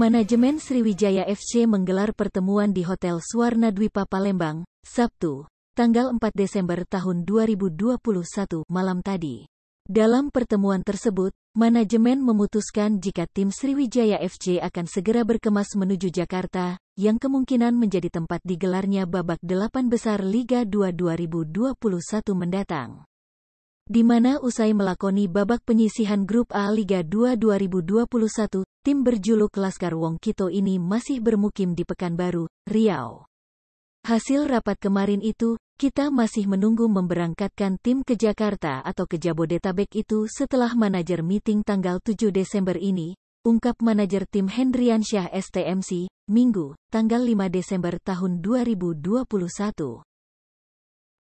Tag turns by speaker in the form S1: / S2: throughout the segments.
S1: Manajemen Sriwijaya FC menggelar pertemuan di Hotel Suwarna Dwipa Palembang, Sabtu, tanggal 4 Desember tahun 2021 malam tadi. Dalam pertemuan tersebut, manajemen memutuskan jika tim Sriwijaya FC akan segera berkemas menuju Jakarta, yang kemungkinan menjadi tempat digelarnya babak delapan besar Liga 2 2021 mendatang di mana usai melakoni babak penyisihan grup A Liga 2 2021, tim berjuluk Laskar Wong Kito ini masih bermukim di Pekanbaru, Riau. Hasil rapat kemarin itu, kita masih menunggu memberangkatkan tim ke Jakarta atau ke Jabodetabek itu setelah manajer meeting tanggal 7 Desember ini, ungkap manajer tim Hendrian Syah STMC, Minggu, tanggal 5 Desember tahun 2021.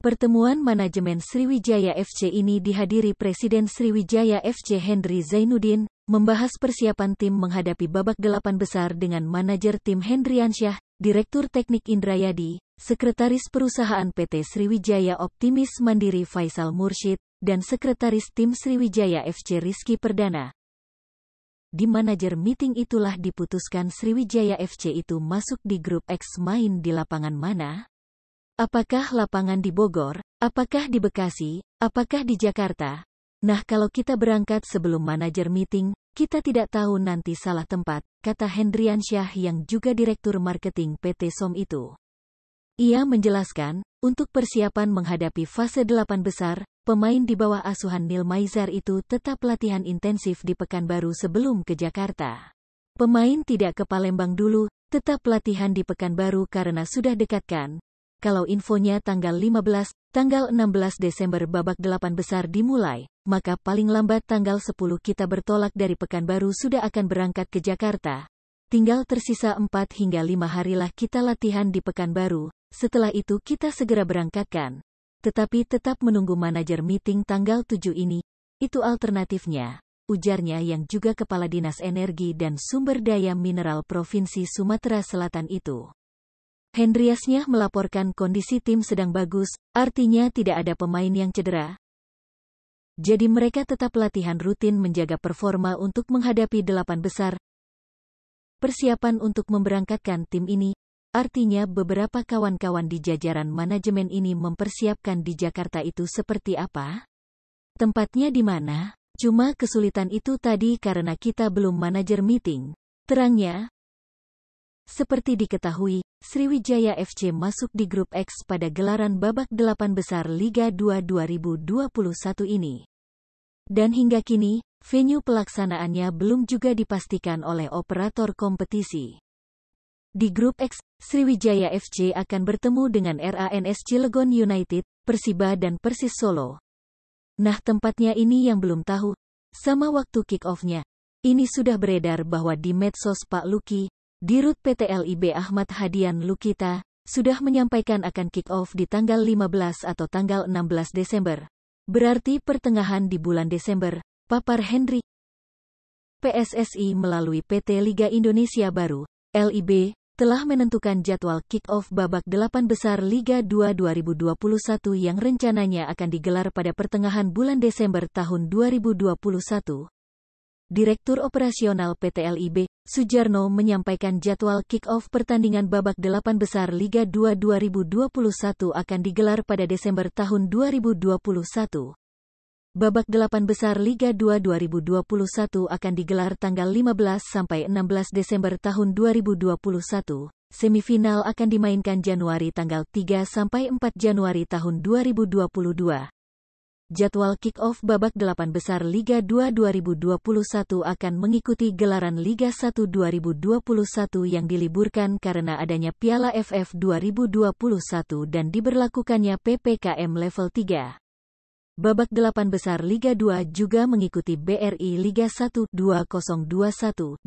S1: Pertemuan manajemen Sriwijaya FC ini dihadiri Presiden Sriwijaya FC Henry Zainuddin, membahas persiapan tim menghadapi babak delapan besar dengan manajer tim Henry Hendriansyah, Direktur Teknik Indrayadi, Sekretaris Perusahaan PT Sriwijaya Optimis Mandiri Faisal Mursyid, dan Sekretaris Tim Sriwijaya FC Rizky Perdana. Di manajer meeting itulah diputuskan Sriwijaya FC itu masuk di grup X main di lapangan mana, Apakah lapangan di Bogor? Apakah di Bekasi? Apakah di Jakarta? Nah kalau kita berangkat sebelum manajer meeting, kita tidak tahu nanti salah tempat, kata Hendrian Syah yang juga Direktur Marketing PT SOM itu. Ia menjelaskan, untuk persiapan menghadapi fase delapan besar, pemain di bawah asuhan Nil Maizar itu tetap latihan intensif di Pekanbaru sebelum ke Jakarta. Pemain tidak ke Palembang dulu, tetap latihan di Pekanbaru karena sudah dekatkan, kalau infonya tanggal 15, tanggal 16 Desember babak delapan besar dimulai, maka paling lambat tanggal 10 kita bertolak dari Pekanbaru sudah akan berangkat ke Jakarta. Tinggal tersisa 4 hingga 5 harilah kita latihan di Pekanbaru, setelah itu kita segera berangkatkan. Tetapi tetap menunggu manajer meeting tanggal 7 ini. Itu alternatifnya ujarnya yang juga Kepala Dinas Energi dan Sumber Daya Mineral Provinsi Sumatera Selatan itu. Hendriasnya melaporkan kondisi tim sedang bagus, artinya tidak ada pemain yang cedera. Jadi mereka tetap latihan rutin menjaga performa untuk menghadapi delapan besar. Persiapan untuk memberangkatkan tim ini, artinya beberapa kawan-kawan di jajaran manajemen ini mempersiapkan di Jakarta itu seperti apa? Tempatnya di mana? Cuma kesulitan itu tadi karena kita belum manajer meeting. Terangnya, seperti diketahui, Sriwijaya FC masuk di grup X pada gelaran babak delapan besar Liga 2 2021 ini. Dan hingga kini, venue pelaksanaannya belum juga dipastikan oleh operator kompetisi. Di grup X, Sriwijaya FC akan bertemu dengan RANS Cilegon United, Persiba dan Persis Solo. Nah tempatnya ini yang belum tahu, sama waktu kick-off-nya. Ini sudah beredar bahwa di medsos Pak Luki, Dirut PT LIB Ahmad Hadian Lukita, sudah menyampaikan akan kick-off di tanggal 15 atau tanggal 16 Desember. Berarti pertengahan di bulan Desember, papar Henry. PSSI melalui PT Liga Indonesia Baru, LIB, telah menentukan jadwal kick-off babak delapan besar Liga 2 2021 yang rencananya akan digelar pada pertengahan bulan Desember tahun 2021. Direktur Operasional PT LIB, Sujarno menyampaikan jadwal kick-off pertandingan babak delapan besar Liga 2 2021 akan digelar pada Desember tahun 2021. Babak delapan besar Liga 2 2021 akan digelar tanggal 15 sampai 16 Desember tahun 2021. Semifinal akan dimainkan Januari tanggal 3 sampai 4 Januari tahun 2022 jadwal kick-off babak delapan besar Liga 2 2021 akan mengikuti gelaran Liga 1 2021 yang diliburkan karena adanya Piala FF 2021 dan diberlakukannya PPKM level 3. Babak delapan besar Liga 2 juga mengikuti BRI Liga 1 2021-2022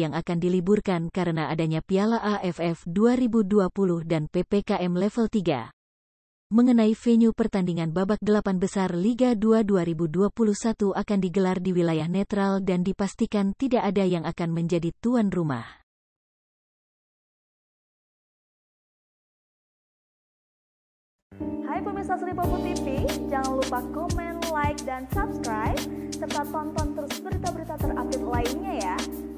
S1: yang akan diliburkan karena adanya Piala AFF 2020 dan PPKM level 3 mengenai venue pertandingan babak delapan besar Liga 2 2021 akan digelar di wilayah netral dan dipastikan tidak ada yang akan menjadi tuan rumah. Hai pemirsa Seripopo TV, jangan lupa komen, like, dan subscribe, serta tonton terus berita-berita terupdate lainnya ya.